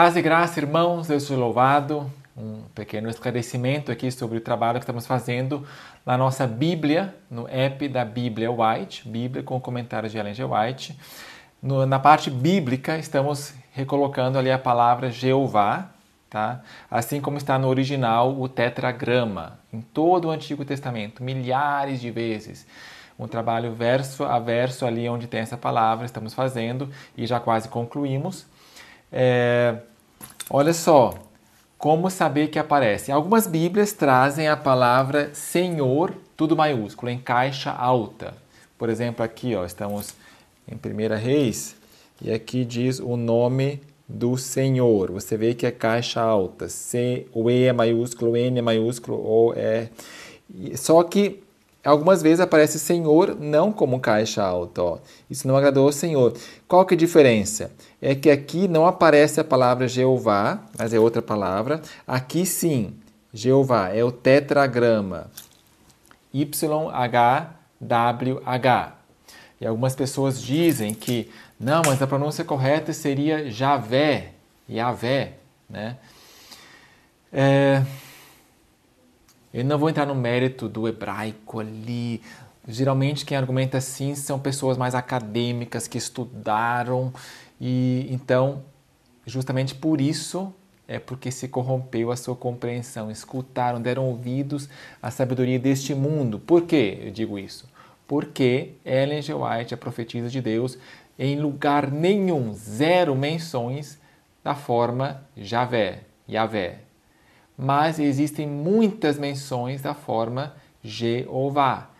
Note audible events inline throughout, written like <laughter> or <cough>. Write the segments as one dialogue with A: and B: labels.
A: Paz e graça, irmãos, Deus te louvado. Um pequeno esclarecimento aqui sobre o trabalho que estamos fazendo na nossa Bíblia, no app da Bíblia White, Bíblia com comentários de Ellen G. White. No, na parte bíblica, estamos recolocando ali a palavra Jeová, tá? assim como está no original o tetragrama, em todo o Antigo Testamento, milhares de vezes um trabalho verso a verso ali onde tem essa palavra, estamos fazendo e já quase concluímos. É, olha só, como saber que aparece? Algumas Bíblias trazem a palavra Senhor, tudo maiúsculo, em caixa alta. Por exemplo, aqui ó, estamos em 1 Reis e aqui diz o nome do Senhor. Você vê que é caixa alta. C, o E é maiúsculo, o N é maiúsculo, O é. Só que Algumas vezes aparece Senhor não como caixa alta. Ó. Isso não agradou ao Senhor. Qual que é a diferença? É que aqui não aparece a palavra Jeová, mas é outra palavra. Aqui sim, Jeová é o tetragrama. YHWH. E algumas pessoas dizem que, não, mas a pronúncia correta seria Javé, Yavé, né? É, eu não vou entrar no mérito do hebraico ali. Geralmente quem argumenta assim são pessoas mais acadêmicas que estudaram e então justamente por isso é porque se corrompeu a sua compreensão, escutaram, deram ouvidos à sabedoria deste mundo. Por que eu digo isso? Porque Ellen G. White, a é profetisa de Deus, em lugar nenhum, zero menções da forma Javé, Yavé, mas existem muitas menções da forma Jeová.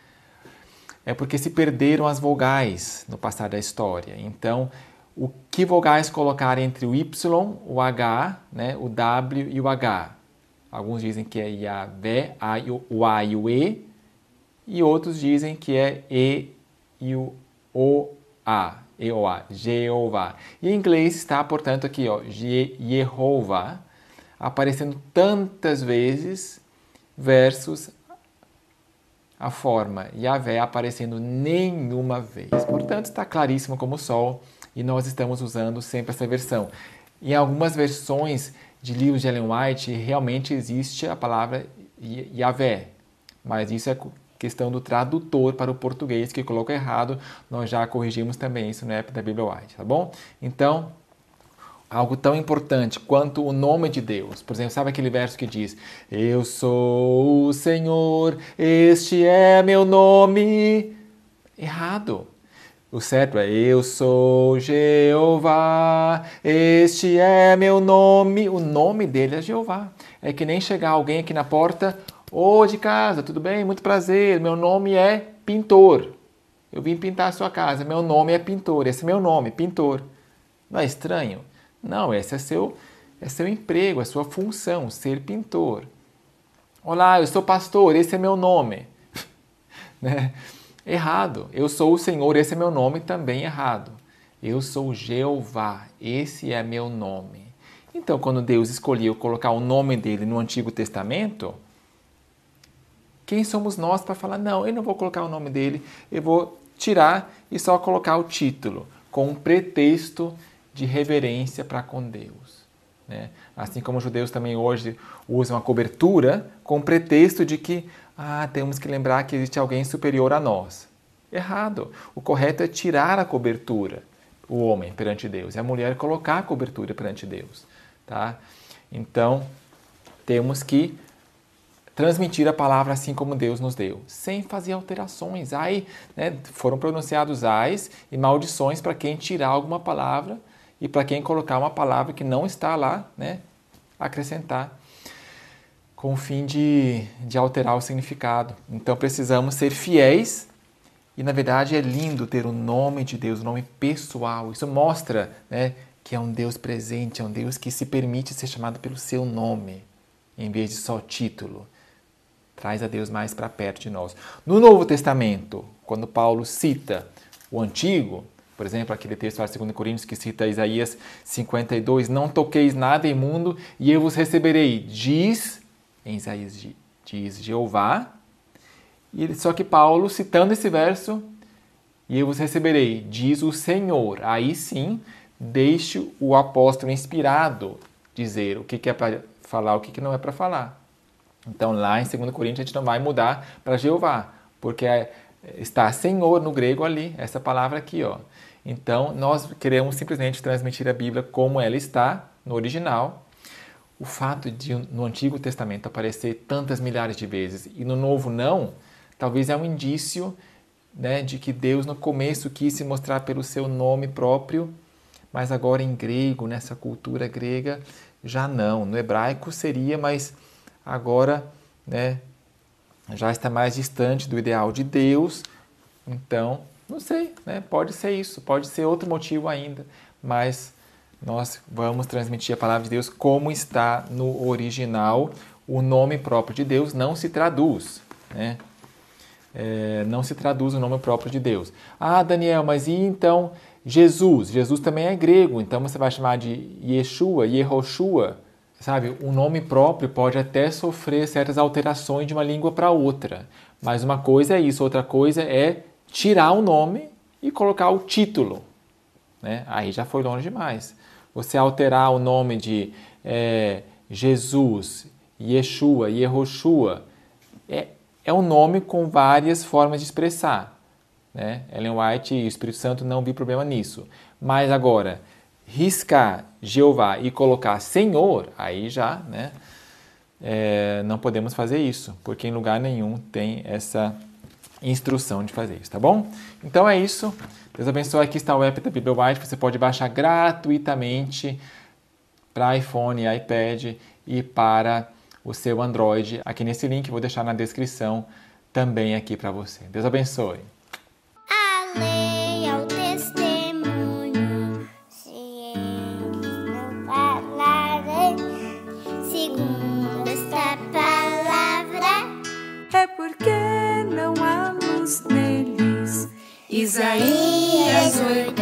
A: É porque se perderam as vogais no passar da história. Então, o que vogais colocar entre o Y, o H, né, o W e o H? Alguns dizem que é Yahvé, o A e o E, e outros dizem que é E e o O A, Jeová. E em inglês está, portanto, aqui, ó, Jehová, aparecendo tantas vezes versus a forma Yahvé aparecendo nenhuma vez. Portanto, está claríssimo como o sol e nós estamos usando sempre essa versão. Em algumas versões de livros de Ellen White, realmente existe a palavra Yahvé, mas isso é questão do tradutor para o português que colocou errado. Nós já corrigimos também isso no app da Bíblia White, tá bom? Então, algo tão importante quanto o nome de Deus. Por exemplo, sabe aquele verso que diz: Eu sou o Senhor, este é meu nome. Errado. O certo é: Eu sou Jeová, este é meu nome. O nome dele é Jeová. É que nem chegar alguém aqui na porta: ou oh, de casa, tudo bem? Muito prazer. Meu nome é Pintor. Eu vim pintar a sua casa. Meu nome é Pintor. Esse é meu nome, Pintor. Não é estranho? Não, esse é seu, é seu emprego, é sua função, ser pintor. Olá, eu sou pastor, esse é meu nome. <laughs> né? Errado. Eu sou o Senhor, esse é meu nome, também errado. Eu sou Jeová, esse é meu nome. Então, quando Deus escolheu colocar o nome dele no Antigo Testamento, quem somos nós para falar, não, eu não vou colocar o nome dele, eu vou tirar e só colocar o título, com um pretexto de reverência para com Deus. Né? Assim como os judeus também hoje usam a cobertura com o pretexto de que ah, temos que lembrar que existe alguém superior a nós. Errado. O correto é tirar a cobertura, o homem perante Deus, e a mulher colocar a cobertura perante Deus. Tá? Então, temos que transmitir a palavra assim como Deus nos deu, sem fazer alterações. Ai, né, foram pronunciados ais e maldições para quem tirar alguma palavra e para quem colocar uma palavra que não está lá, né, acrescentar com o fim de, de alterar o significado. Então precisamos ser fiéis e na verdade é lindo ter o nome de Deus, o nome pessoal. Isso mostra né, que é um Deus presente, é um Deus que se permite ser chamado pelo seu nome, em vez de só título. Traz a Deus mais para perto de nós. No Novo Testamento, quando Paulo cita o Antigo, por exemplo, aquele texto lá de 2 Coríntios que cita Isaías 52, não toqueis nada imundo e eu vos receberei, diz, em Isaías diz Jeová, e só que Paulo, citando esse verso, e eu vos receberei, diz o Senhor. Aí sim, deixe o apóstolo inspirado dizer o que, que é para falar, o que, que não é para falar. Então, lá em 2 Coríntios, a gente não vai mudar para Jeová, porque é, está Senhor no grego ali, essa palavra aqui, ó. Então, nós queremos simplesmente transmitir a Bíblia como ela está, no original. O fato de no Antigo Testamento aparecer tantas milhares de vezes e no Novo não, talvez é um indício né, de que Deus no começo quis se mostrar pelo seu nome próprio, mas agora em grego, nessa cultura grega, já não. No hebraico seria, mas agora né, já está mais distante do ideal de Deus. Então, não sei, né? Pode ser isso, pode ser outro motivo ainda, mas nós vamos transmitir a palavra de Deus como está no original. O nome próprio de Deus não se traduz, né? É, não se traduz o nome próprio de Deus. Ah, Daniel, mas e então Jesus? Jesus também é grego, então você vai chamar de Yeshua, Yehoshua, sabe? O nome próprio pode até sofrer certas alterações de uma língua para outra, mas uma coisa é isso, outra coisa é tirar o nome e colocar o título. Né? Aí já foi longe demais. Você alterar o nome de é, Jesus, Yeshua, Yehoshua, é, é um nome com várias formas de expressar. Né? Ellen White e o Espírito Santo não vi problema nisso. Mas agora, riscar Jeová e colocar Senhor, aí já né? É, não podemos fazer isso, porque em lugar nenhum tem essa instrução de fazer isso, tá bom? Então é isso. Deus abençoe. Aqui está o app da Bíblia Você pode baixar gratuitamente para iPhone, iPad e para o seu Android. Aqui nesse link vou deixar na descrição também aqui para você. Deus abençoe. Isaías 8.